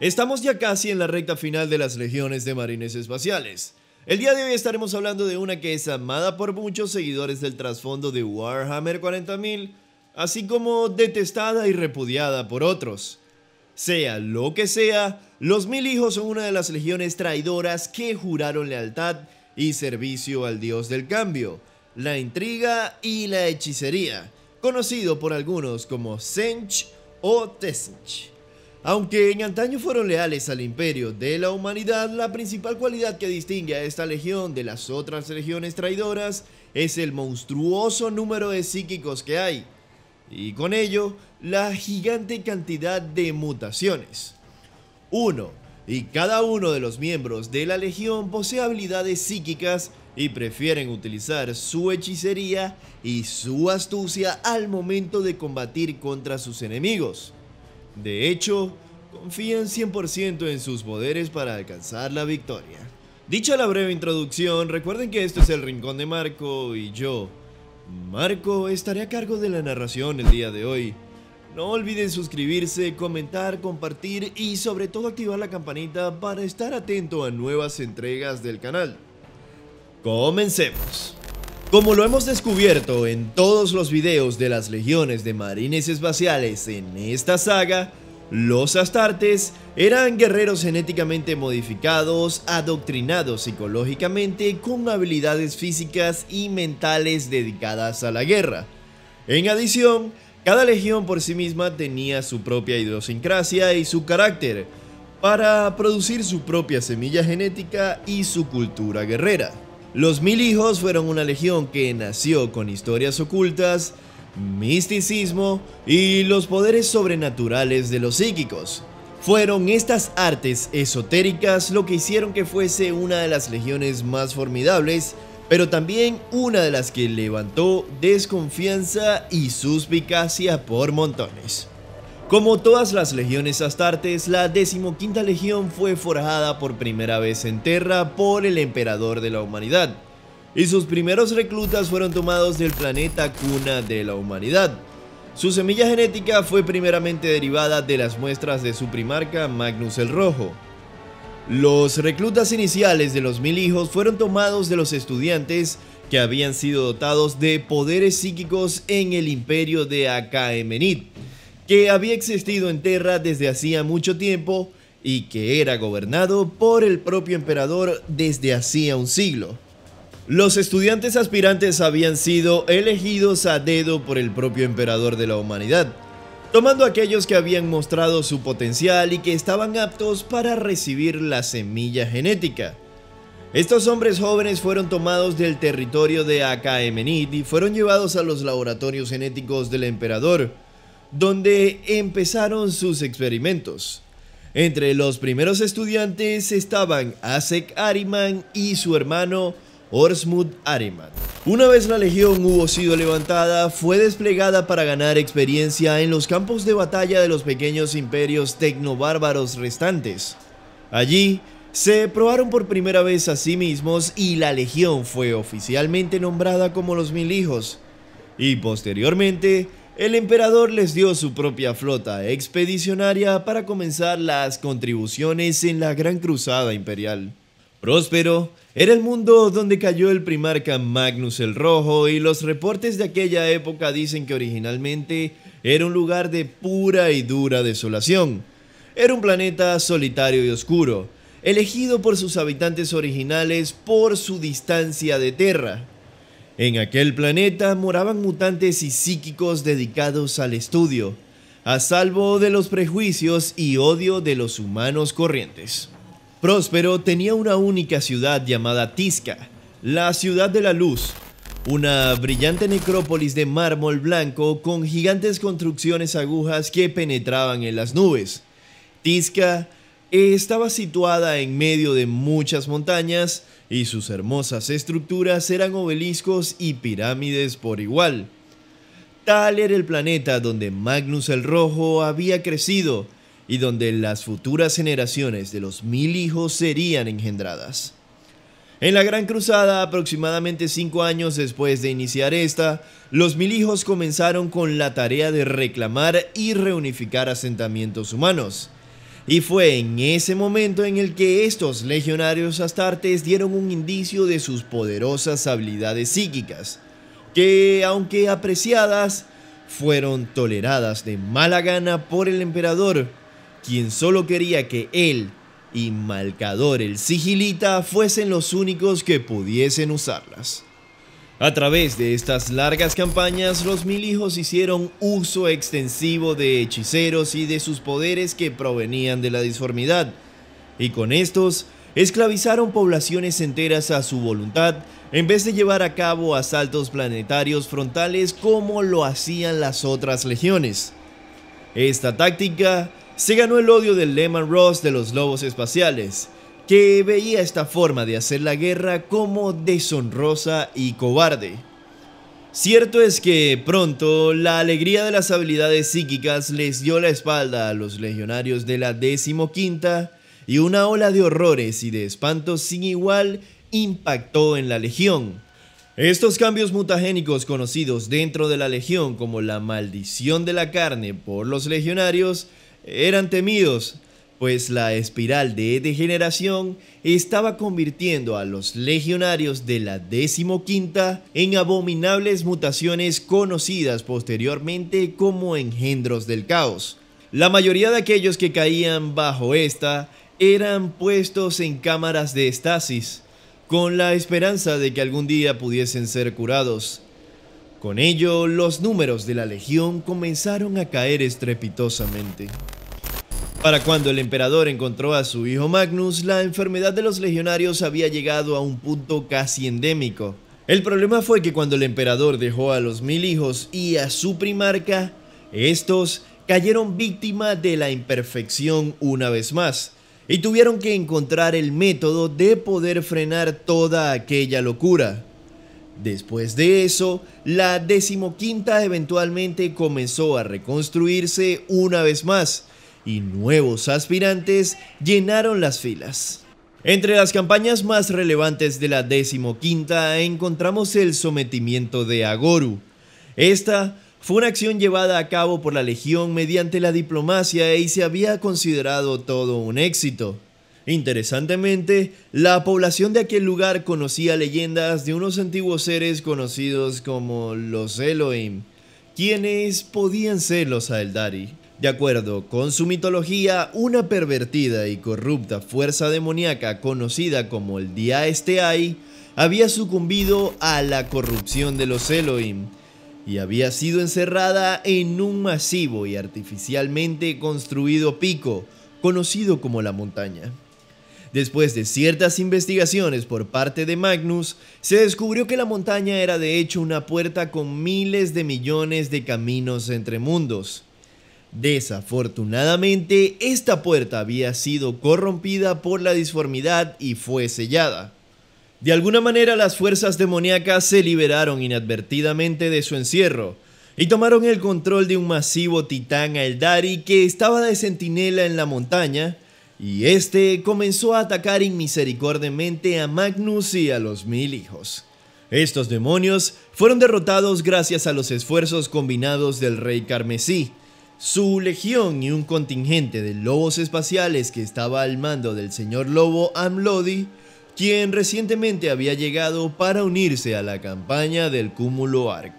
Estamos ya casi en la recta final de las legiones de marines espaciales. El día de hoy estaremos hablando de una que es amada por muchos seguidores del trasfondo de Warhammer 40.000, así como detestada y repudiada por otros. Sea lo que sea, los Mil Hijos son una de las legiones traidoras que juraron lealtad y servicio al dios del cambio, la intriga y la hechicería, conocido por algunos como Sench o Tesench. Aunque en antaño fueron leales al imperio de la humanidad, la principal cualidad que distingue a esta legión de las otras legiones traidoras es el monstruoso número de psíquicos que hay, y con ello la gigante cantidad de mutaciones. Uno, y cada uno de los miembros de la legión posee habilidades psíquicas y prefieren utilizar su hechicería y su astucia al momento de combatir contra sus enemigos. De hecho, confían 100% en sus poderes para alcanzar la victoria. Dicha la breve introducción, recuerden que esto es el Rincón de Marco y yo, Marco, estaré a cargo de la narración el día de hoy. No olviden suscribirse, comentar, compartir y sobre todo activar la campanita para estar atento a nuevas entregas del canal. Comencemos. Como lo hemos descubierto en todos los videos de las legiones de marines espaciales en esta saga, los astartes eran guerreros genéticamente modificados, adoctrinados psicológicamente con habilidades físicas y mentales dedicadas a la guerra. En adición, cada legión por sí misma tenía su propia idiosincrasia y su carácter para producir su propia semilla genética y su cultura guerrera. Los Mil Hijos fueron una legión que nació con historias ocultas, misticismo y los poderes sobrenaturales de los psíquicos. Fueron estas artes esotéricas lo que hicieron que fuese una de las legiones más formidables, pero también una de las que levantó desconfianza y suspicacia por montones. Como todas las legiones astartes, la decimoquinta legión fue forjada por primera vez en Terra por el emperador de la humanidad, y sus primeros reclutas fueron tomados del planeta cuna de la humanidad. Su semilla genética fue primeramente derivada de las muestras de su primarca Magnus el Rojo. Los reclutas iniciales de los mil hijos fueron tomados de los estudiantes que habían sido dotados de poderes psíquicos en el imperio de Akaemenid que había existido en Terra desde hacía mucho tiempo y que era gobernado por el propio emperador desde hacía un siglo. Los estudiantes aspirantes habían sido elegidos a dedo por el propio emperador de la humanidad, tomando aquellos que habían mostrado su potencial y que estaban aptos para recibir la semilla genética. Estos hombres jóvenes fueron tomados del territorio de Akaemenid y fueron llevados a los laboratorios genéticos del emperador, donde empezaron sus experimentos. Entre los primeros estudiantes estaban Asek Ariman y su hermano Orsmud Ariman. Una vez la legión hubo sido levantada, fue desplegada para ganar experiencia en los campos de batalla de los pequeños imperios tecnobárbaros restantes. Allí, se probaron por primera vez a sí mismos y la legión fue oficialmente nombrada como los mil hijos. Y posteriormente, el emperador les dio su propia flota expedicionaria para comenzar las contribuciones en la Gran Cruzada Imperial. Próspero era el mundo donde cayó el primarca Magnus el Rojo y los reportes de aquella época dicen que originalmente era un lugar de pura y dura desolación. Era un planeta solitario y oscuro, elegido por sus habitantes originales por su distancia de Tierra, en aquel planeta moraban mutantes y psíquicos dedicados al estudio, a salvo de los prejuicios y odio de los humanos corrientes. Próspero tenía una única ciudad llamada Tisca, la ciudad de la luz, una brillante necrópolis de mármol blanco con gigantes construcciones agujas que penetraban en las nubes. Tisca estaba situada en medio de muchas montañas, y sus hermosas estructuras eran obeliscos y pirámides por igual. Tal era el planeta donde Magnus el Rojo había crecido y donde las futuras generaciones de los mil hijos serían engendradas. En la Gran Cruzada, aproximadamente cinco años después de iniciar esta, los mil hijos comenzaron con la tarea de reclamar y reunificar asentamientos humanos. Y fue en ese momento en el que estos legionarios astartes dieron un indicio de sus poderosas habilidades psíquicas, que aunque apreciadas, fueron toleradas de mala gana por el emperador, quien solo quería que él y Malcador el sigilita fuesen los únicos que pudiesen usarlas. A través de estas largas campañas, los mil hijos hicieron uso extensivo de hechiceros y de sus poderes que provenían de la disformidad, y con estos esclavizaron poblaciones enteras a su voluntad en vez de llevar a cabo asaltos planetarios frontales como lo hacían las otras legiones. Esta táctica se ganó el odio del Leman Ross de los lobos espaciales, que veía esta forma de hacer la guerra como deshonrosa y cobarde. Cierto es que pronto la alegría de las habilidades psíquicas les dio la espalda a los legionarios de la decimoquinta y una ola de horrores y de espantos sin igual impactó en la legión. Estos cambios mutagénicos conocidos dentro de la legión como la maldición de la carne por los legionarios eran temidos pues la espiral de degeneración estaba convirtiendo a los legionarios de la decimoquinta en abominables mutaciones conocidas posteriormente como engendros del caos. La mayoría de aquellos que caían bajo esta eran puestos en cámaras de estasis, con la esperanza de que algún día pudiesen ser curados. Con ello, los números de la Legión comenzaron a caer estrepitosamente. Para cuando el emperador encontró a su hijo Magnus, la enfermedad de los legionarios había llegado a un punto casi endémico. El problema fue que cuando el emperador dejó a los mil hijos y a su primarca, estos cayeron víctima de la imperfección una vez más y tuvieron que encontrar el método de poder frenar toda aquella locura. Después de eso, la decimoquinta eventualmente comenzó a reconstruirse una vez más, y nuevos aspirantes llenaron las filas. Entre las campañas más relevantes de la decimoquinta encontramos el sometimiento de Agoru. Esta fue una acción llevada a cabo por la Legión mediante la diplomacia y se había considerado todo un éxito. Interesantemente, la población de aquel lugar conocía leyendas de unos antiguos seres conocidos como los Elohim, quienes podían ser los Aeldari. De acuerdo con su mitología, una pervertida y corrupta fuerza demoníaca conocida como el Diaesteai había sucumbido a la corrupción de los Elohim y había sido encerrada en un masivo y artificialmente construido pico conocido como la montaña. Después de ciertas investigaciones por parte de Magnus, se descubrió que la montaña era de hecho una puerta con miles de millones de caminos entre mundos. Desafortunadamente, esta puerta había sido corrompida por la disformidad y fue sellada. De alguna manera las fuerzas demoníacas se liberaron inadvertidamente de su encierro y tomaron el control de un masivo titán Eldari que estaba de centinela en la montaña y este comenzó a atacar inmisericordiamente a Magnus y a los mil hijos. Estos demonios fueron derrotados gracias a los esfuerzos combinados del rey carmesí, su legión y un contingente de lobos espaciales que estaba al mando del señor lobo Amlodi, quien recientemente había llegado para unirse a la campaña del cúmulo Arc.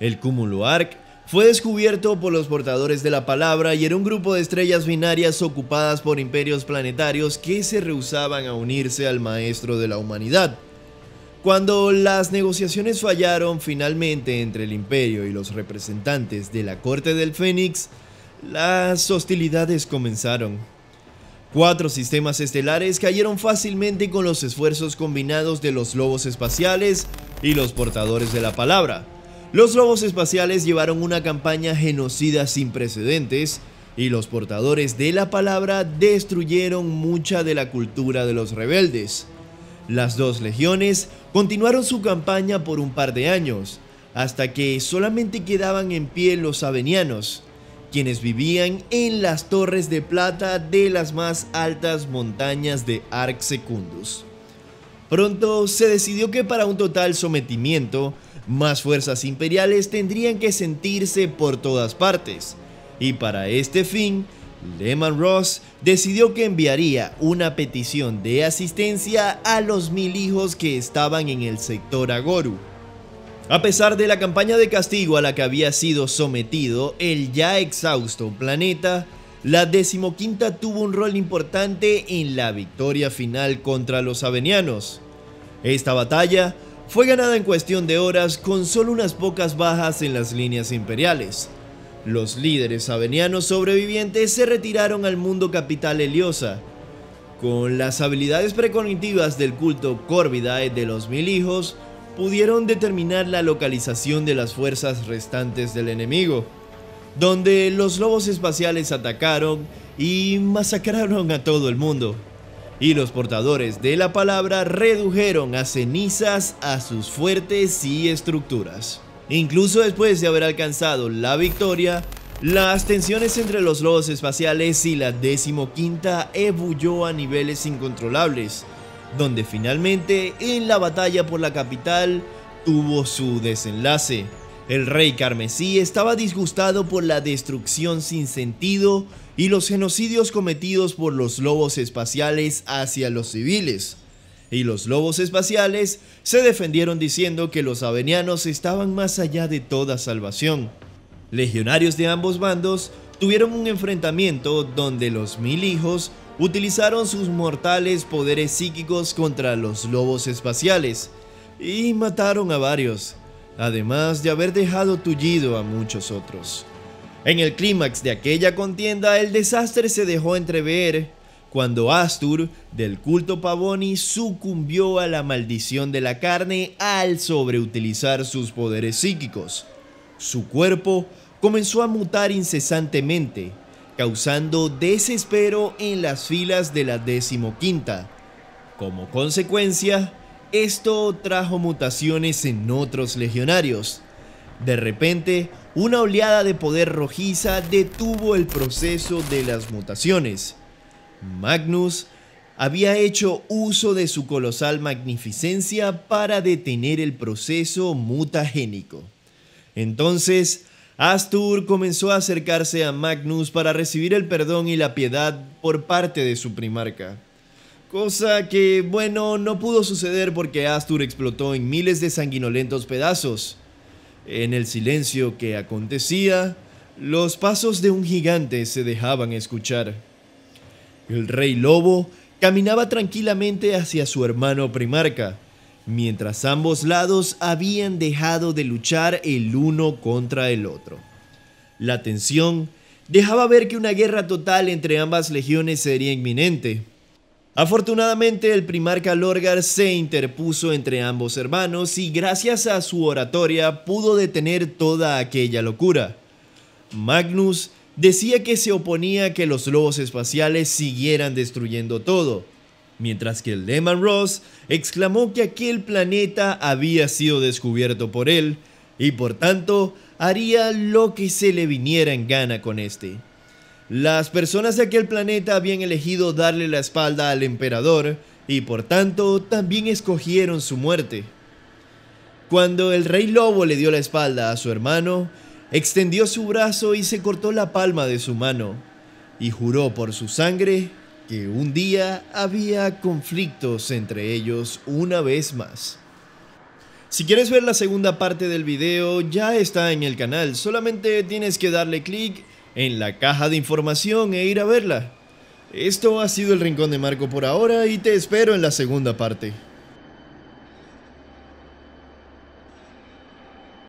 El cúmulo Arc fue descubierto por los portadores de la palabra y era un grupo de estrellas binarias ocupadas por imperios planetarios que se rehusaban a unirse al maestro de la humanidad, cuando las negociaciones fallaron finalmente entre el imperio y los representantes de la corte del Fénix, las hostilidades comenzaron. Cuatro sistemas estelares cayeron fácilmente con los esfuerzos combinados de los lobos espaciales y los portadores de la palabra. Los lobos espaciales llevaron una campaña genocida sin precedentes y los portadores de la palabra destruyeron mucha de la cultura de los rebeldes. Las dos legiones continuaron su campaña por un par de años, hasta que solamente quedaban en pie los avenianos, quienes vivían en las torres de plata de las más altas montañas de Arc Secundus. Pronto se decidió que para un total sometimiento, más fuerzas imperiales tendrían que sentirse por todas partes, y para este fin Lehman Ross decidió que enviaría una petición de asistencia a los mil hijos que estaban en el sector Agoru. A pesar de la campaña de castigo a la que había sido sometido el ya exhausto planeta, la decimoquinta tuvo un rol importante en la victoria final contra los avenianos. Esta batalla fue ganada en cuestión de horas con solo unas pocas bajas en las líneas imperiales, los líderes avenianos sobrevivientes se retiraron al mundo capital heliosa. Con las habilidades precognitivas del culto Corvidae de los mil hijos, pudieron determinar la localización de las fuerzas restantes del enemigo, donde los lobos espaciales atacaron y masacraron a todo el mundo. Y los portadores de la palabra redujeron a cenizas a sus fuertes y estructuras. Incluso después de haber alcanzado la victoria, las tensiones entre los lobos espaciales y la decimoquinta ebulló a niveles incontrolables, donde finalmente en la batalla por la capital tuvo su desenlace. El rey carmesí estaba disgustado por la destrucción sin sentido y los genocidios cometidos por los lobos espaciales hacia los civiles y los lobos espaciales se defendieron diciendo que los avenianos estaban más allá de toda salvación. Legionarios de ambos bandos tuvieron un enfrentamiento donde los mil hijos utilizaron sus mortales poderes psíquicos contra los lobos espaciales y mataron a varios, además de haber dejado tullido a muchos otros. En el clímax de aquella contienda, el desastre se dejó entrever cuando Astur del culto Pavoni sucumbió a la maldición de la carne al sobreutilizar sus poderes psíquicos. Su cuerpo comenzó a mutar incesantemente, causando desespero en las filas de la decimoquinta. Como consecuencia, esto trajo mutaciones en otros legionarios. De repente, una oleada de poder rojiza detuvo el proceso de las mutaciones Magnus había hecho uso de su colosal magnificencia para detener el proceso mutagénico. Entonces, Astur comenzó a acercarse a Magnus para recibir el perdón y la piedad por parte de su primarca. Cosa que, bueno, no pudo suceder porque Astur explotó en miles de sanguinolentos pedazos. En el silencio que acontecía, los pasos de un gigante se dejaban escuchar. El rey lobo caminaba tranquilamente hacia su hermano primarca, mientras ambos lados habían dejado de luchar el uno contra el otro. La tensión dejaba ver que una guerra total entre ambas legiones sería inminente. Afortunadamente, el primarca Lorgar se interpuso entre ambos hermanos y gracias a su oratoria pudo detener toda aquella locura. Magnus decía que se oponía a que los lobos espaciales siguieran destruyendo todo, mientras que el demon Ross exclamó que aquel planeta había sido descubierto por él y por tanto haría lo que se le viniera en gana con este. Las personas de aquel planeta habían elegido darle la espalda al emperador y por tanto también escogieron su muerte. Cuando el rey lobo le dio la espalda a su hermano, extendió su brazo y se cortó la palma de su mano, y juró por su sangre que un día había conflictos entre ellos una vez más. Si quieres ver la segunda parte del video, ya está en el canal, solamente tienes que darle clic en la caja de información e ir a verla. Esto ha sido el Rincón de Marco por ahora y te espero en la segunda parte.